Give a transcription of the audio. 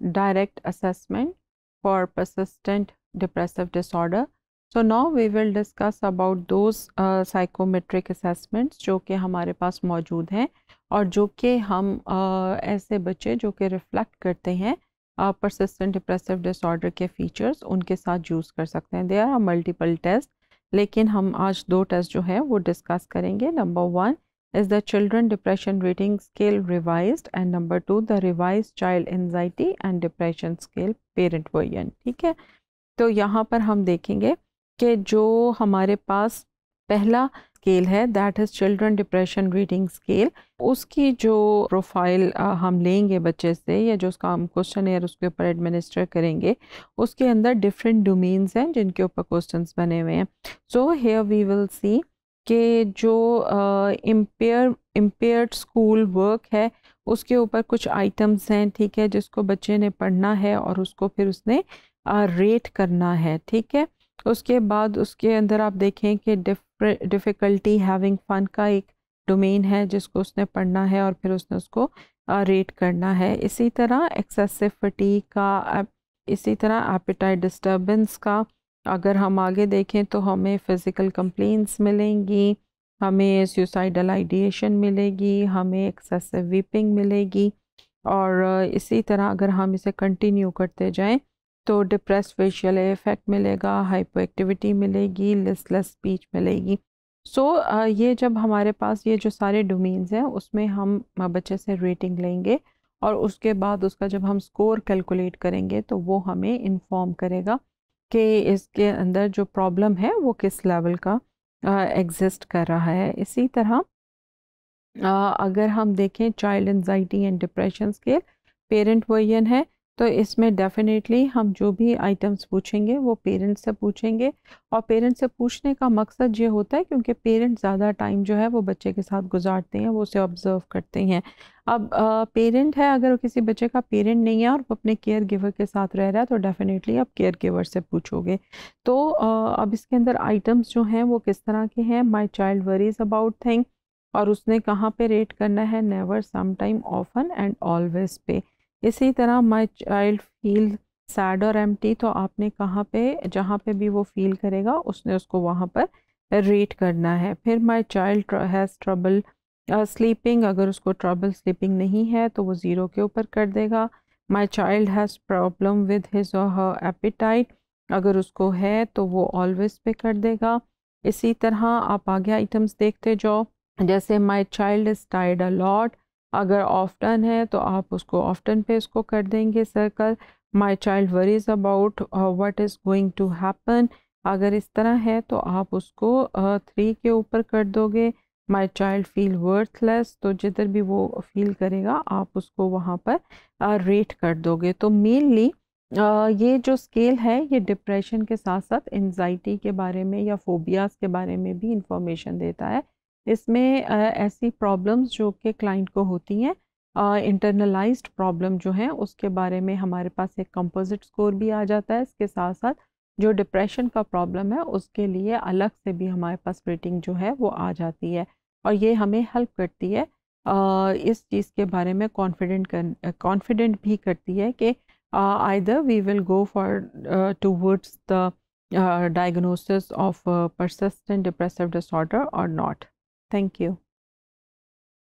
direct assessment for persistent depressive disorder so now we will discuss about those psychometric assessments जो कि हमारे पास मौजूद हैं और जो कि हम uh, ऐसे बच्चे जो कि रिफ्लेक्ट करते हैं परसिस्टेंट डिप्रेसिव डिसऑर्डर के फीचर्स उनके साथ यूज़ कर सकते हैं देर आर मल्टीपल टेस्ट लेकिन हम आज दो टेस्ट जो है वो डिस्कस करेंगे number one is the children depression rating scale revised and number two the revised child anxiety and depression scale parent version ठीक है तो यहाँ पर हम देखेंगे कि जो हमारे पास पहला स्केल है that is children depression reading scale उसकी जो प्रोफाइल हम लेंगे बच्चे से या जो उसका हम क्वेश्चन एयर उसके ऊपर एडमिनिस्टर करेंगे उसके अंदर डिफरेंट डोमेन्स हैं जिनके ऊपर क्वेश्चंस बने हुए हैं so here we will see के जो इम्पेयर इम्पेयर्ड स्कूल वर्क है उसके ऊपर कुछ आइटम्स हैं ठीक है जिसको बच्चे ने पढ़ना है और उसको फिर उसने रेट करना है ठीक है उसके बाद उसके अंदर आप देखें कि डिफ़िकल्टी हैविंग फ़न का एक डोमेन है जिसको उसने पढ़ना है और फिर उसने उसको रेट करना है इसी तरह एक्सेसिव फटीक का इसी तरह एपिटाइट डिस्टर्बेंस का अगर हम आगे देखें तो हमें फ़िज़िकल कंप्लेंट्स मिलेंगी हमें सुसाइडल आइडिएशन मिलेगी हमें एक्सेसिव वीपिंग मिलेगी और इसी तरह अगर हम इसे कंटिन्यू करते जाएं तो डिप्रेस फेशियल इफेक्ट मिलेगा हाइपो एक्टिविटी मिलेगी लिसलेस स्पीच मिलेगी सो so, ये जब हमारे पास ये जो सारे डोमेन्स हैं उसमें हम बच्चे से रेटिंग लेंगे और उसके बाद उसका जब हम स्कोर कैलकुलेट करेंगे तो वो हमें इन्फॉर्म करेगा कि इसके अंदर जो प्रॉब्लम है वो किस लेवल का एग्जिस्ट कर रहा है इसी तरह आ, अगर हम देखें child anxiety and depression scale parent version है तो इसमें डेफिनेटली हम जो भी आइटम्स पूछेंगे वो पेरेंट्स से पूछेंगे और पेरेंट्स से पूछने का मकसद ये होता है क्योंकि पेरेंट्स ज़्यादा टाइम जो है वो बच्चे के साथ गुजारते हैं वो उसे ऑब्ज़र्व करते हैं अब पेरेंट है अगर किसी बच्चे का पेरेंट नहीं है और वो अपने केयर गिवर के साथ रह रहा है तो डेफ़िनेटली आप केयर गिवर से पूछोगे तो आ, अब इसके अंदर आइटम्स जो हैं वो किस तरह के हैं my child worries about thing और उसने कहाँ पे रेट करना है never some time often and always पे इसी तरह माई चाइल्ड फील सैड और एम तो आपने कहाँ पे जहाँ पे भी वो फील करेगा उसने उसको वहाँ पर रेट करना है फिर my child has trouble sleeping अगर उसको ट्रबल स्लीपिंग नहीं है तो वो ज़ीरो के ऊपर कर देगा my child has problem with his और हर एपिटाइट अगर उसको है तो वो ऑलवेज पे कर देगा इसी तरह आप आगे आइटम्स देखते जाओ जैसे माई चाइल्ड इज़ टाइड अलॉट अगर ऑफ्टन है तो आप उसको ऑफ्टन पे इसको कर देंगे circle my child worries about what is going to happen अगर इस तरह है तो आप उसको थ्री uh, के ऊपर कर दोगे माई चाइल्ड फील वर्थलेस तो जिधर भी वो फील करेगा आप उसको वहाँ पर रेट uh, कर दोगे तो मेनली uh, ये जो स्केल है ये डिप्रेशन के साथ साथ एनजाइटी के बारे में या फोबियाज़ के बारे में भी इंफॉर्मेशन देता है इसमें ऐसी प्रॉब्लम्स जो कि क्लाइंट को होती हैं इंटरनलाइज्ड प्रॉब्लम जो है उसके बारे में हमारे पास एक कंपोजिट स्कोर भी आ जाता है इसके साथ साथ जो डिप्रेशन का प्रॉब्लम है उसके लिए अलग से भी हमारे पास रेटिंग जो है वो आ जाती है और ये हमें हेल्प करती है आ, इस चीज़ के बारे में कॉन्फिडेंट कॉन्फिडेंट भी करती है कि either we will go for towards the diagnosis of persistent depressive disorder और नॉट Thank you.